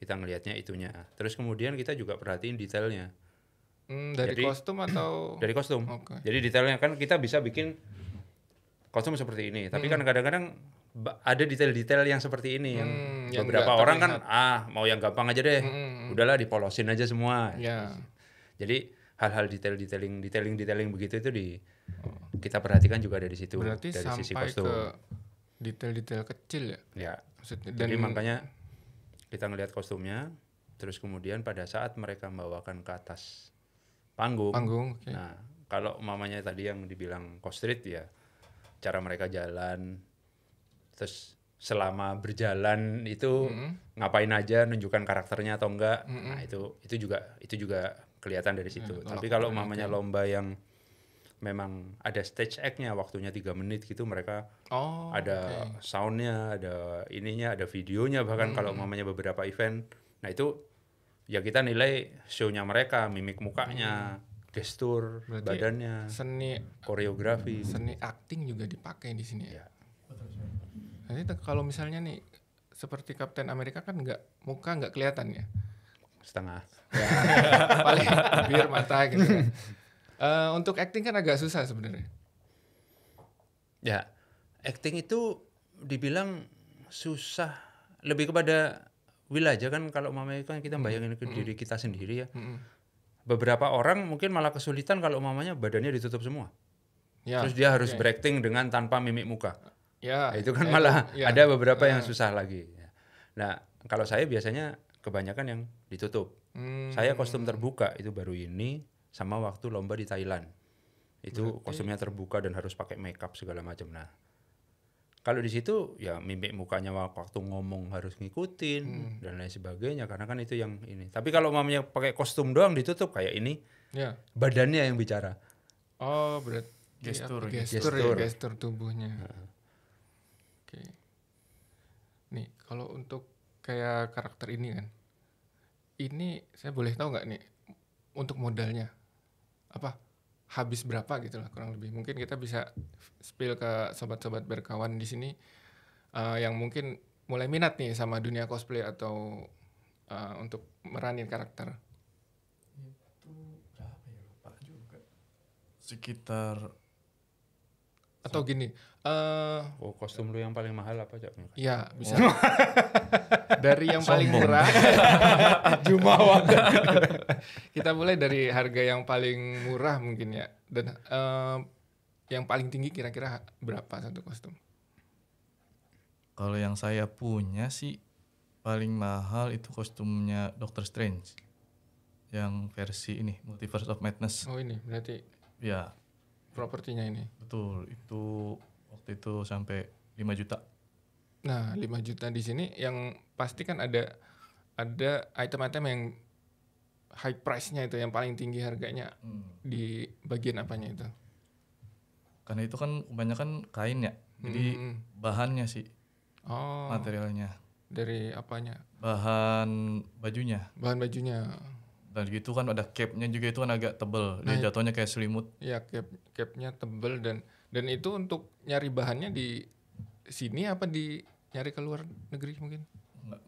kita ngelihatnya itunya. Terus kemudian kita juga perhatiin detailnya Hmm, dari Jadi, kostum atau dari kostum. Okay. Jadi detailnya kan kita bisa bikin kostum seperti ini, tapi kan hmm. kan kadang-kadang ada detail-detail yang seperti ini yang hmm, beberapa yang orang kan ah mau yang gampang aja deh. Hmm. Udahlah dipolosin aja semua. Yeah. Jadi hal-hal detail detailing detailing detailing begitu itu di kita perhatikan juga ada di situ Berarti dari sampai sisi kostum. ke detail-detail kecil ya. Ya. Maksudnya, dan Jadi makanya kita ngelihat kostumnya terus kemudian pada saat mereka membawakan ke atas panggung. Panggung. Okay. Nah, kalau mamanya tadi yang dibilang kostrit ya cara mereka jalan terus selama berjalan itu mm -hmm. ngapain aja nunjukkan karakternya atau enggak. Mm -hmm. Nah, itu itu juga itu juga kelihatan dari situ. mm, Tapi kalau ya, mamanya lomba yang memang ada stage act-nya waktunya tiga menit gitu mereka oh, ada okay. soundnya ada ininya ada videonya bahkan hmm. kalau mamanya beberapa event nah itu ya kita nilai show-nya mereka, mimik mukanya, hmm. gestur Berarti badannya, seni koreografi, hmm, seni acting juga dipakai di sini ya. Nanti ya. kalau misalnya nih seperti Kapten Amerika kan nggak muka nggak kelihatan ya. Setengah. Ya, paling bibir mata gitu kan. Uh, untuk acting kan agak susah sebenarnya. Ya, acting itu dibilang susah lebih kepada will aja kan kalau mamanya kan kita bayangin ke mm -hmm. diri kita sendiri ya. Mm -hmm. Beberapa orang mungkin malah kesulitan kalau mamanya badannya ditutup semua. Yeah. Terus dia harus okay. berakting dengan tanpa mimik muka. Ya, nah, itu kan yeah. malah yeah. ada beberapa yeah. yang ah. susah lagi. Ya. Nah, kalau saya biasanya kebanyakan yang ditutup. Hmm. Saya kostum terbuka itu baru ini sama waktu lomba di Thailand. Itu Berarti. kostumnya terbuka dan harus pakai makeup segala macam. Nah, kalau di situ ya mimik mukanya waktu ngomong harus ngikutin hmm. dan lain sebagainya karena kan itu yang ini tapi kalau mamanya pakai kostum doang ditutup kayak ini ya. badannya yang bicara oh berat gestur gestur, gestur ya gestur tubuhnya nah. oke nih kalau untuk kayak karakter ini kan ini saya boleh tahu nggak nih untuk modalnya apa habis berapa gitu lah kurang lebih. Mungkin kita bisa spill ke sobat-sobat berkawan di sini uh, yang mungkin mulai minat nih sama dunia cosplay atau uh, untuk meranin karakter. Itu berapa ya lupa juga. Sekitar atau so. gini uh, oh kostum lu yang paling mahal apa cak ya bisa oh. dari yang paling murah jumawa kita mulai dari harga yang paling murah mungkin ya dan uh, yang paling tinggi kira-kira berapa satu kostum kalau yang saya punya sih paling mahal itu kostumnya Doctor Strange yang versi ini Multiverse of Madness oh ini berarti ya propertinya ini. Betul, itu waktu itu sampai 5 juta. Nah, 5 juta di sini yang pasti kan ada ada item-item yang high price-nya itu yang paling tinggi harganya hmm. di bagian apanya itu? Karena itu kan kebanyakan kain ya. Jadi hmm. bahannya sih. Oh. Materialnya. Dari apanya? Bahan bajunya. Bahan bajunya dan gitu kan ada capnya juga itu kan agak tebel nah, dia jatuhnya kayak selimut ya cap capnya tebel dan dan itu untuk nyari bahannya di sini apa di nyari ke luar negeri mungkin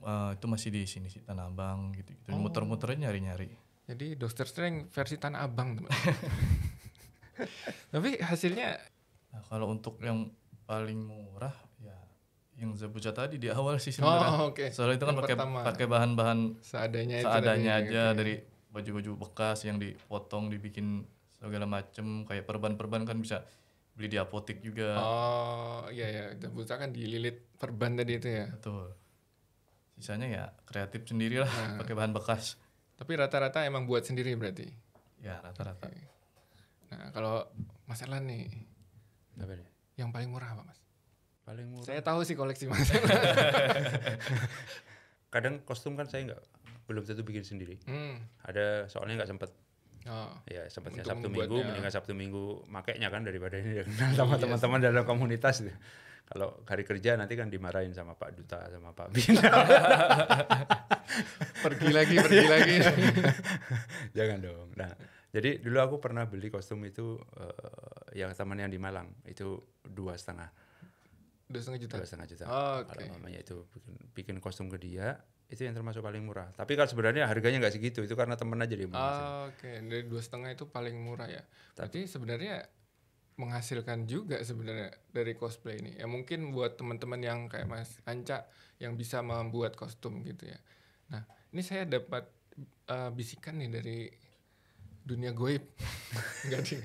uh, itu masih di sini sih Tanah Abang gitu gitu oh. muter-muternya nyari-nyari jadi Doctor Strange versi Tanah Abang teman tapi hasilnya nah, kalau untuk yang paling murah ya yang Zabuza tadi di awal sih sebenarnya. Oh, okay. Soalnya itu kan pakai pakai bahan-bahan seadanya seadanya aja, aja okay. dari baju-baju bekas yang dipotong dibikin segala macem kayak perban-perban kan bisa beli di apotek juga oh iya ya dan bisa kan dililit perban tadi itu ya betul sisanya ya kreatif sendiri lah nah. pakai bahan bekas tapi rata-rata emang buat sendiri berarti ya rata-rata okay. nah kalau Mas Erlan nih Apa yang paling murah apa Mas paling murah saya tahu sih koleksi Mas kadang kostum kan saya nggak belum tentu bikin sendiri hmm. ada soalnya nggak sempet Oh, ya sempatnya Sabtu Minggu mendingan Sabtu Minggu makainya kan daripada ini kenal sama iya, teman-teman dalam komunitas gitu. kalau hari kerja nanti kan dimarahin sama Pak Duta sama Pak Bina pergi lagi pergi lagi jangan dong nah jadi dulu aku pernah beli kostum itu uh, yang teman yang di Malang itu dua setengah dua setengah juta dua setengah juta oh, okay. kalau mamanya itu bikin, bikin kostum ke dia itu yang termasuk paling murah. Tapi kalau sebenarnya harganya nggak segitu, itu karena temen aja dia. mana. Oke, dari dua setengah itu paling murah ya. Tapi sebenarnya menghasilkan juga sebenarnya dari cosplay ini. Ya mungkin buat teman-teman yang kayak Mas Anca yang bisa membuat kostum gitu ya. Nah, ini saya dapat uh, bisikan nih dari dunia goib. Enggak sih.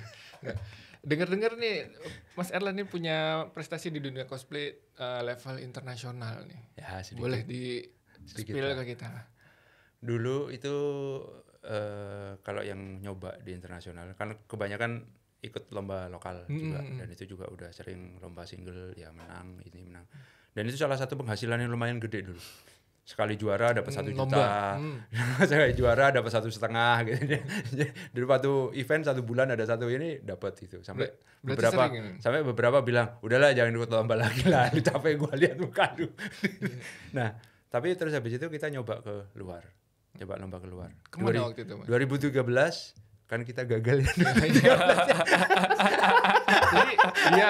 Dengar-dengar nih Mas Erlan ini punya prestasi di dunia cosplay uh, level internasional nih. Ya, sedikit. Boleh di sedikit Spill ke kita Dulu itu uh, kalau yang nyoba di internasional kan kebanyakan ikut lomba lokal mm -hmm. juga dan itu juga udah sering lomba single ya menang ini menang dan itu salah satu penghasilan yang lumayan gede dulu sekali juara dapat satu mm, juta hmm. sekali juara dapat satu setengah gitu dulu waktu event satu bulan ada satu ini dapat itu sampai Ber beberapa sering, gitu? sampai beberapa bilang udahlah jangan ikut lomba lagi lah capek gue lihat muka lu iya. nah tapi terus habis itu kita nyoba ke luar. Coba lomba luar. Kemana 2000, waktu itu? Mas? 2013 kan kita gagal ya. Iya, iya. Jadi dia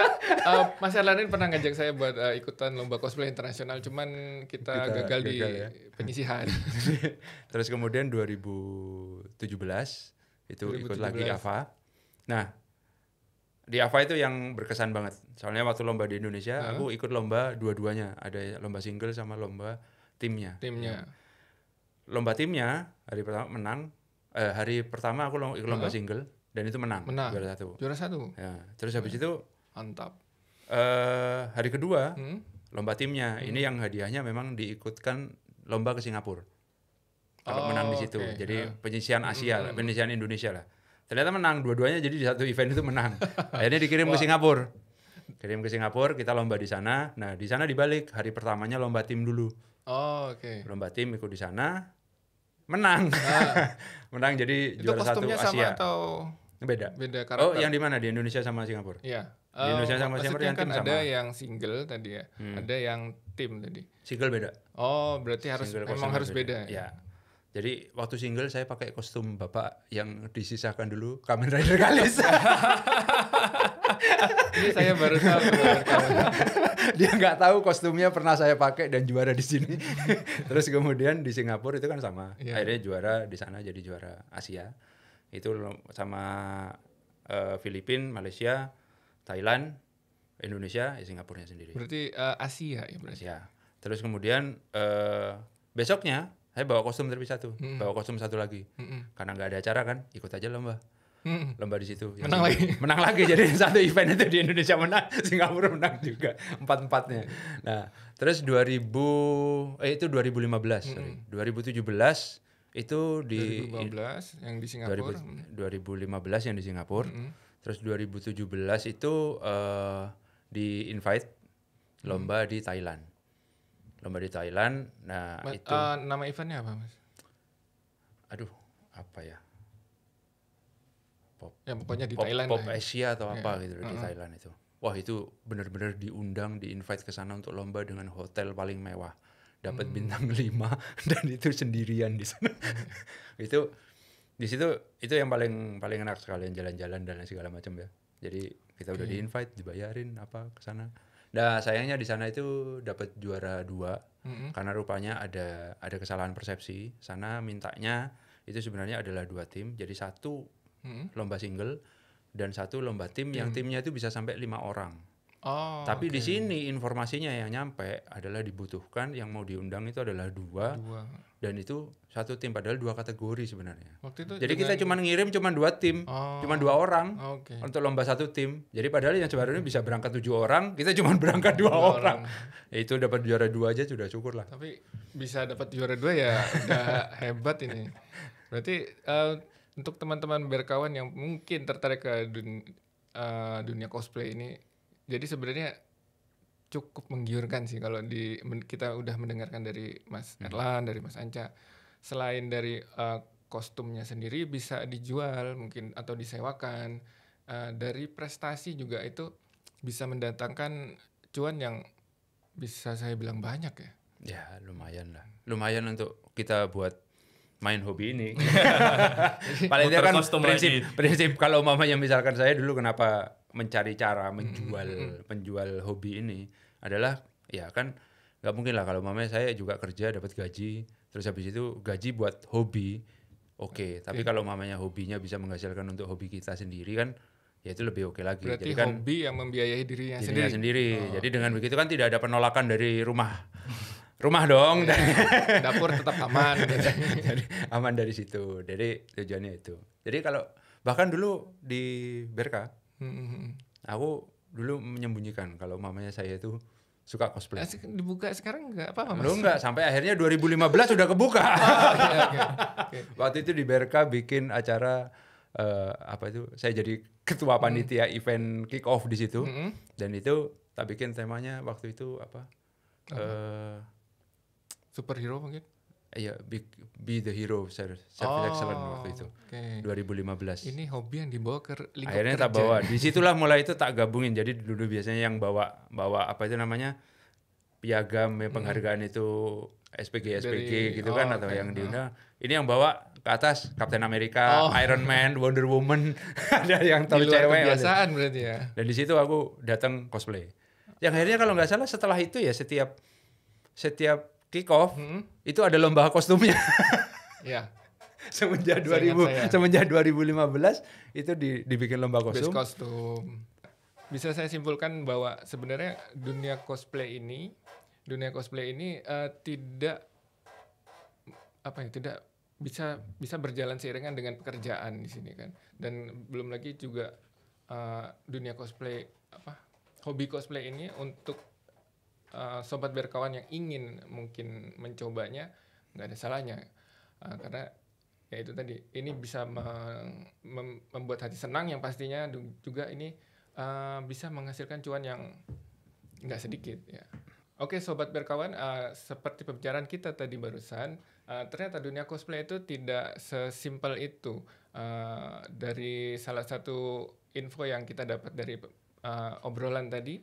uh, eh, Mas Erlanin pernah ngajak saya buat uh, ikutan lomba cosplay internasional cuman kita, kita gagal, gagal di ya. penyisihan. terus kemudian 2017 itu 2017. ikut lagi AVA. Nah, di AVA itu yang berkesan banget. Soalnya waktu lomba di Indonesia, uh. aku ikut lomba dua-duanya. Ada lomba single sama lomba timnya timnya ya. lomba timnya hari pertama menang eh, hari pertama aku lomba, uh-huh. single dan itu menang, menang juara satu juara satu ya terus habis ya. itu mantap eh, hari kedua hmm? lomba timnya hmm. ini yang hadiahnya memang diikutkan lomba ke Singapura kalau oh, menang di situ okay. jadi uh. penyisian Asia hmm. penyisian Indonesia lah ternyata menang dua-duanya jadi di satu event itu menang akhirnya dikirim Wah. ke Singapura kirim ke Singapura kita lomba di sana nah di sana dibalik hari pertamanya lomba tim dulu Oh, oke. Okay. Lomba tim ikut di sana. Menang. Ah. menang jadi itu juara satu Asia. sama atau beda? Beda oh, karakter. Oh, yang di mana? Di Indonesia sama Singapura. Iya. Di eh, Indonesia sama Singapura yang kan tim ada sama. yang single tadi ya, hmm. ada yang tim tadi. Single beda. Oh, berarti harus single memang harus beda. beda. Ya. Iya. Jadi waktu single saya pakai kostum bapak yang disisakan dulu Kamen Rider Kalis. Ini saya baru tahu. Dia nggak tahu kostumnya pernah saya pakai dan juara di sini. Terus kemudian di Singapura itu kan sama. Yeah. Akhirnya juara di sana jadi juara Asia. Itu sama uh, eh, Filipina, Malaysia, Thailand, Indonesia, ya Singapurnya sendiri. Berarti uh, Asia ya berarti. Asia. Terus kemudian uh, besoknya saya bawa kostum terpisah satu, mm bawa kostum satu lagi mm karena nggak ada acara kan ikut aja lomba Hmm. lomba di situ menang lagi menang lagi jadi satu event itu di Indonesia menang Singapura menang juga empat empatnya nah terus 2000 eh itu 2015 hmm. sorry 2017 itu di 2015 yang di Singapura 2000, 2015 yang di Singapura hmm. terus 2017 itu uh, di invite lomba hmm. di Thailand lomba di Thailand. Nah, itu uh, nama eventnya apa, Mas? Aduh, apa ya? Pop. Ya, pokoknya di pop, Thailand. Pop lah. Ya. Asia atau iya. apa yeah. gitu uh -huh. di Thailand itu. Wah, itu benar-benar diundang, di-invite ke sana untuk lomba dengan hotel paling mewah. Dapat hmm. bintang lima dan itu sendirian di sana. Mm. itu di situ itu yang paling paling enak sekalian jalan-jalan dan segala macam ya. Jadi kita okay. udah di-invite, dibayarin apa ke sana Nah, sayangnya di sana itu dapat juara dua mm-hmm. karena rupanya ada ada kesalahan persepsi. Sana mintanya itu sebenarnya adalah dua tim, jadi satu mm-hmm. lomba single dan satu lomba tim, tim yang timnya itu bisa sampai lima orang. Oh, Tapi okay. di sini informasinya yang nyampe adalah dibutuhkan yang mau diundang itu adalah dua, dua dan itu satu tim padahal dua kategori sebenarnya. Waktu itu jadi kita cuma ngirim cuma dua tim, oh. cuma dua orang okay. untuk lomba satu tim. Jadi padahal yang sebenarnya ini bisa berangkat tujuh orang, kita cuma berangkat dua, dua orang. orang. Ya itu dapat juara dua aja sudah syukur lah. Tapi bisa dapat juara dua ya udah hebat ini. Berarti uh, untuk teman-teman berkawan yang mungkin tertarik ke dun uh, dunia cosplay ini, jadi sebenarnya cukup menggiurkan sih kalau di kita udah mendengarkan dari Mas hmm. Erlan, dari Mas Anca. Selain dari uh, kostumnya sendiri bisa dijual mungkin atau disewakan. Uh, dari prestasi juga itu bisa mendatangkan cuan yang bisa saya bilang banyak ya. Ya, lumayan lah. Lumayan untuk kita buat main hobi ini. Paling tidak kan prinsip lagi. prinsip kalau mamanya misalkan saya dulu kenapa mencari cara menjual mm hobi ini adalah ya kan nggak mungkin lah kalau mamanya saya juga kerja dapat gaji terus habis itu gaji buat hobi oke okay. tapi kalau mamanya hobinya bisa menghasilkan untuk hobi kita sendiri kan ya itu lebih oke okay lagi. Berarti jadi kan hobi yang membiayai dirinya, dirinya sendiri. sendiri. Oh. Jadi dengan begitu kan tidak ada penolakan dari rumah. Rumah dong. Ya, dapur tetap aman. jadi aman dari situ. Jadi tujuannya itu. Jadi kalau bahkan dulu di Berka, hmm. hmm, hmm. aku dulu menyembunyikan kalau mamanya saya itu suka cosplay. Dibuka sekarang enggak apa-apa Mas? Lu enggak, sampai akhirnya 2015 sudah kebuka. oh, okay, okay, okay. Waktu itu di BRK bikin acara uh, apa itu? Saya jadi ketua mm-hmm. panitia mm. event kick off di situ. -hmm. Dan itu tak bikin temanya waktu itu apa? apa? Uh, superhero mungkin? Iya, be, be the hero self oh, excellent waktu itu. Okay. 2015. Ini hobi yang dibawa ke lingkup Akhirnya kerja. tak bawa. Disitulah mulai itu tak gabungin. Jadi dulu biasanya yang bawa bawa apa itu namanya piagam ya, hmm. penghargaan hmm. itu SPG SPG Dari, gitu oh, kan atau okay. yang hmm. di Nah. Ini yang bawa ke atas Captain America, oh. Iron Man, Wonder Woman, ada yang tahu cewek. Kebiasaan ada. berarti ya. Dan di situ aku datang cosplay. Yang akhirnya kalau nggak salah setelah itu ya setiap setiap kick off hmm. itu ada lomba kostumnya. Iya. semenjak 2000 semenjak 2015 itu di, dibikin lomba kostum. Best kostum. Bisa saya simpulkan bahwa sebenarnya dunia cosplay ini dunia cosplay ini uh, tidak apa ya tidak bisa bisa berjalan seiringan dengan pekerjaan di sini kan dan belum lagi juga uh, dunia cosplay apa hobi cosplay ini untuk uh, sobat berkawan yang ingin mungkin mencobanya nggak ada salahnya uh, karena ya itu tadi ini bisa mem membuat hati senang yang pastinya juga ini uh, bisa menghasilkan cuan yang nggak sedikit ya oke sobat berkawan uh, seperti pembicaraan kita tadi barusan uh, ternyata dunia cosplay itu tidak sesimpel itu uh, dari salah satu info yang kita dapat dari uh, obrolan tadi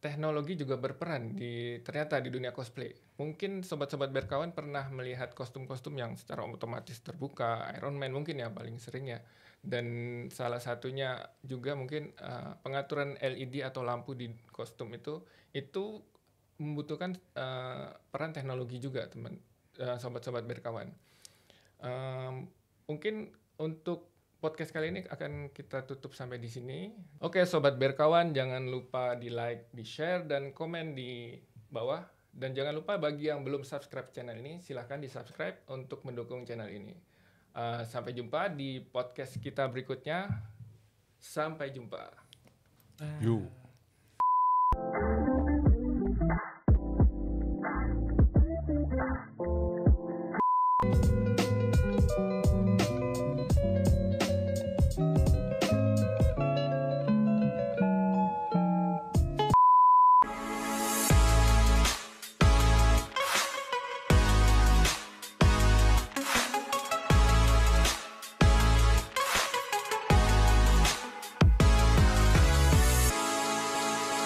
teknologi juga berperan di ternyata di dunia cosplay. Mungkin sobat-sobat berkawan pernah melihat kostum-kostum yang secara otomatis terbuka, Iron Man mungkin ya paling sering ya. Dan salah satunya juga mungkin uh, pengaturan LED atau lampu di kostum itu itu membutuhkan uh, peran teknologi juga teman uh, sobat-sobat berkawan. Um, mungkin untuk podcast kali ini akan kita tutup sampai di sini. Oke, sobat berkawan, jangan lupa di like, di share, dan komen di bawah. Dan jangan lupa bagi yang belum subscribe channel ini, silahkan di subscribe untuk mendukung channel ini. Uh, sampai jumpa di podcast kita berikutnya. Sampai jumpa. You.